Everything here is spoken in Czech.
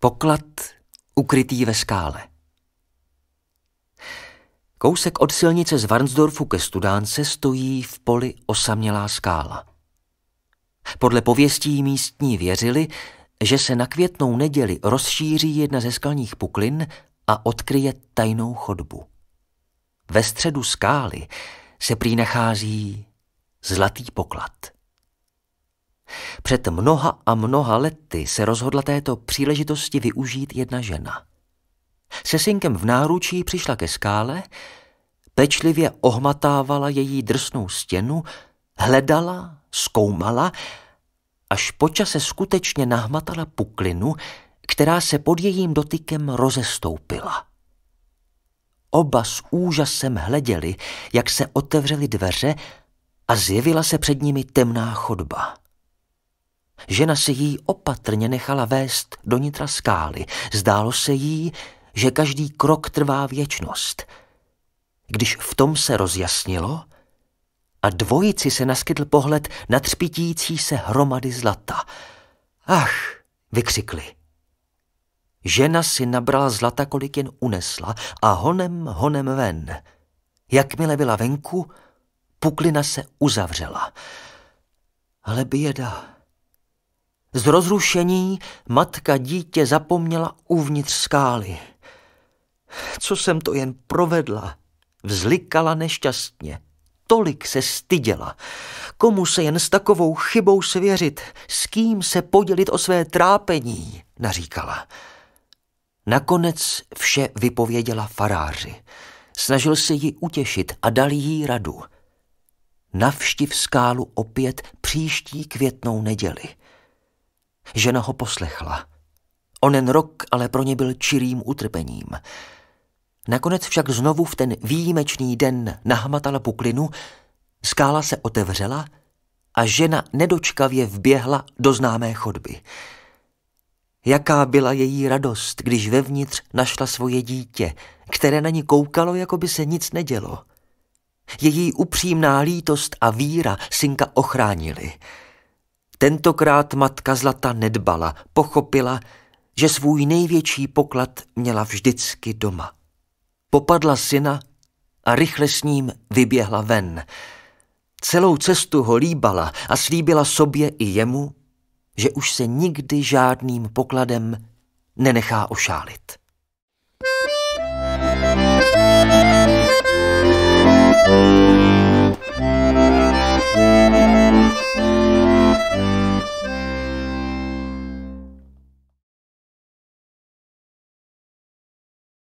Poklad ukrytý ve skále. Kousek od silnice z Varnsdorfu ke Studánce stojí v poli osamělá skála. Podle pověstí místní věřili, že se na květnou neděli rozšíří jedna ze skalních puklin a odkryje tajnou chodbu. Ve středu skály se prý nachází zlatý poklad. Před mnoha a mnoha lety se rozhodla této příležitosti využít jedna žena. Se synkem v náručí přišla ke skále, pečlivě ohmatávala její drsnou stěnu, hledala, zkoumala, až počase skutečně nahmatala puklinu, která se pod jejím dotykem rozestoupila. Oba s úžasem hleděli, jak se otevřely dveře a zjevila se před nimi temná chodba. Žena se jí opatrně nechala vést do nitra skály. Zdálo se jí, že každý krok trvá věčnost. Když v tom se rozjasnilo, a dvojici se naskytl pohled na třpitící se hromady zlata. Ach, vykřikli. Žena si nabrala zlata, kolik jen unesla a honem, honem ven. Jakmile byla venku, puklina se uzavřela. Ale běda, z rozrušení matka dítě zapomněla uvnitř skály. Co jsem to jen provedla, vzlikala nešťastně. Tolik se styděla. Komu se jen s takovou chybou svěřit, s kým se podělit o své trápení, naříkala. Nakonec vše vypověděla faráři. Snažil se ji utěšit a dal jí radu. Navštiv skálu opět příští květnou neděli. Žena ho poslechla. Onen rok ale pro ně byl čirým utrpením. Nakonec však znovu v ten výjimečný den nahmatala puklinu, skála se otevřela a žena nedočkavě vběhla do známé chodby. Jaká byla její radost, když vevnitř našla svoje dítě, které na ní koukalo, jako by se nic nedělo. Její upřímná lítost a víra synka ochránili – Tentokrát matka Zlata nedbala, pochopila, že svůj největší poklad měla vždycky doma. Popadla syna a rychle s ním vyběhla ven. Celou cestu ho líbala a slíbila sobě i jemu, že už se nikdy žádným pokladem nenechá ošálit.